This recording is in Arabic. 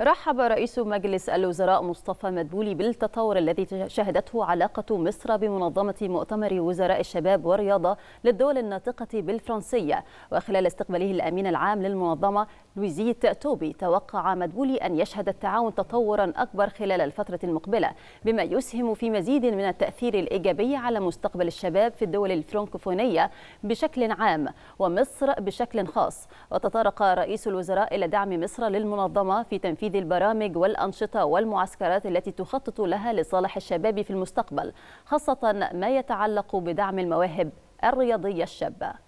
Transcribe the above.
رحب رئيس مجلس الوزراء مصطفى مدبولي بالتطور الذي شهدته علاقة مصر بمنظمة مؤتمر وزراء الشباب والرياضة للدول الناطقة بالفرنسية وخلال استقباله الأمين العام للمنظمة لويزيت توبي توقع مدبولي أن يشهد التعاون تطورا أكبر خلال الفترة المقبلة بما يسهم في مزيد من التأثير الإيجابي على مستقبل الشباب في الدول الفرنكوفونية بشكل عام ومصر بشكل خاص وتطرق رئيس الوزراء إلى دعم مصر للمنظمة في تنفيذ تنفيذ البرامج والأنشطة والمعسكرات التي تخطط لها لصالح الشباب في المستقبل خاصة ما يتعلق بدعم المواهب الرياضية الشابة